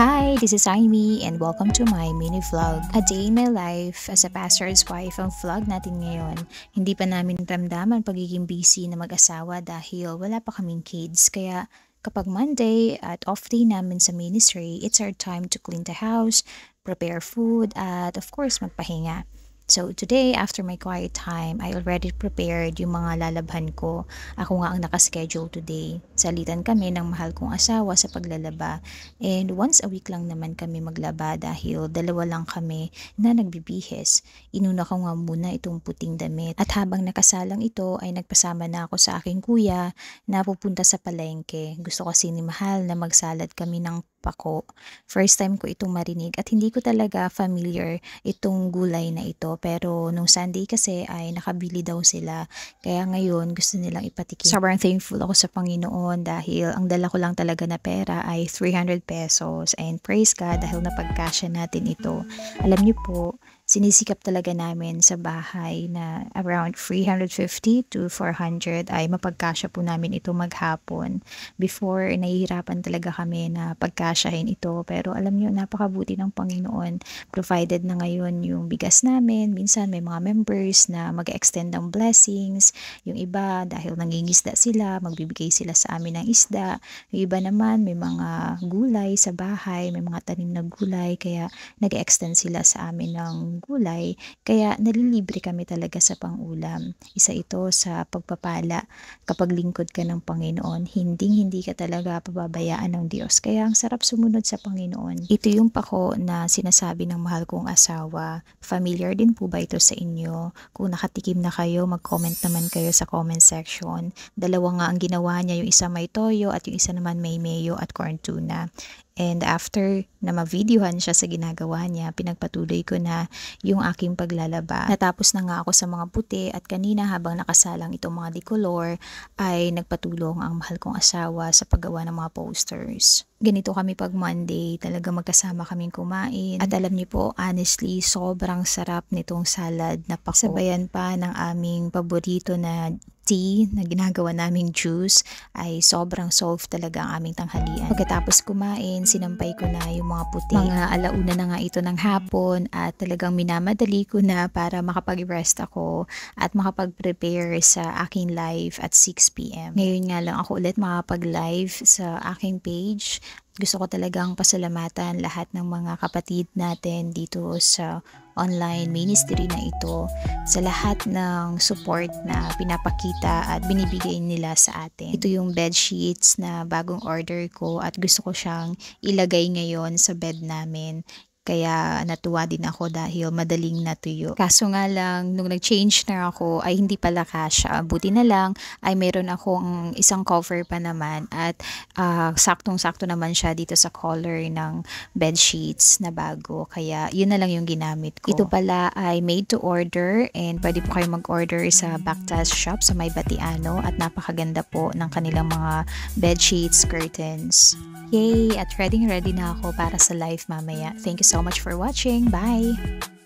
Hi, this is Amy and welcome to my mini vlog. A day in my life as a pastor's wife ang vlog natin ngayon. Hindi pa namin ramdaman pagiging busy na mag-asawa dahil wala pa kaming kids kaya kapag Monday at off day namin sa ministry, it's our time to clean the house, prepare food at of course magpahinga. So today, after my quiet time, I already prepared yung mga lalabhan ko. Ako nga ang nakaschedule today. Salitan kami ng mahal kong asawa sa paglalaba. And once a week lang naman kami maglaba dahil dalawa lang kami na nagbibihis. Inuna ko nga muna itong puting damit. At habang nakasalang ito ay nagpasama na ako sa aking kuya na pupunta sa palengke. Gusto kasi ni mahal na magsalad kami ng ako. First time ko itong marinig at hindi ko talaga familiar itong gulay na ito. Pero nung Sunday kasi ay nakabili daw sila. Kaya ngayon gusto nilang ipatikim. Sobrang thankful ako sa Panginoon dahil ang dala ko lang talaga na pera ay 300 pesos. And praise God dahil napagkasya natin ito. Alam niyo po, sinisikap talaga namin sa bahay na around 350 to 400 ay mapagkasya po namin ito maghapon. Before, nahihirapan talaga kami na pagkasyahin ito. Pero alam nyo, napakabuti ng Panginoon. Provided na ngayon yung bigas namin. Minsan may mga members na mag-extend ng blessings. Yung iba, dahil nangingisda sila, magbibigay sila sa amin ng isda. Yung iba naman, may mga gulay sa bahay, may mga tanim na gulay. Kaya nag-extend sila sa amin ng gulay, kaya nalilibre kami talaga sa pangulam. Isa ito sa pagpapala kapag lingkod ka ng Panginoon, hindi hindi ka talaga pababayaan ng Diyos. Kaya ang sarap sumunod sa Panginoon. Ito yung pako na sinasabi ng mahal kong asawa. Familiar din po ba ito sa inyo? Kung nakatikim na kayo, mag-comment naman kayo sa comment section. Dalawa nga ang ginawa niya, yung isa may toyo at yung isa naman may mayo at corn tuna. And after na ma-videohan siya sa ginagawa niya, pinagpatuloy ko na yung aking paglalaba. Natapos na nga ako sa mga puti at kanina habang nakasalang itong mga decolor ay nagpatulong ang mahal kong asawa sa paggawa ng mga posters ganito kami pag Monday, talaga magkasama kaming kumain. At alam niyo po, honestly, sobrang sarap nitong salad na pako. Sabayan pa ng aming paborito na tea na ginagawa naming juice ay sobrang solve talaga ang aming tanghalian. Pagkatapos kumain, sinampay ko na yung mga puti. Mga alauna na nga ito ng hapon at talagang minamadali ko na para makapag-rest ako at makapag-prepare sa aking live at 6pm. Ngayon nga lang ako ulit makapag-live sa aking page gusto ko talagang pasalamatan lahat ng mga kapatid natin dito sa online ministry na ito sa lahat ng support na pinapakita at binibigay nila sa atin. Ito yung bed sheets na bagong order ko at gusto ko siyang ilagay ngayon sa bed namin. Kaya natuwa din ako dahil madaling natuyo. Kaso nga lang, nung nag-change na ako, ay hindi pala kasha. Buti na lang, ay meron akong isang cover pa naman at uh, saktong-sakto naman siya dito sa color ng bed sheets na bago. Kaya yun na lang yung ginamit ko. Ito pala ay made to order and pwede po kayo mag-order sa Bactas shop sa May Batiano at napakaganda po ng kanilang mga bed sheets, curtains. Yay! At ready ready na ako para sa live mamaya. Thank you so much for watching. Bye!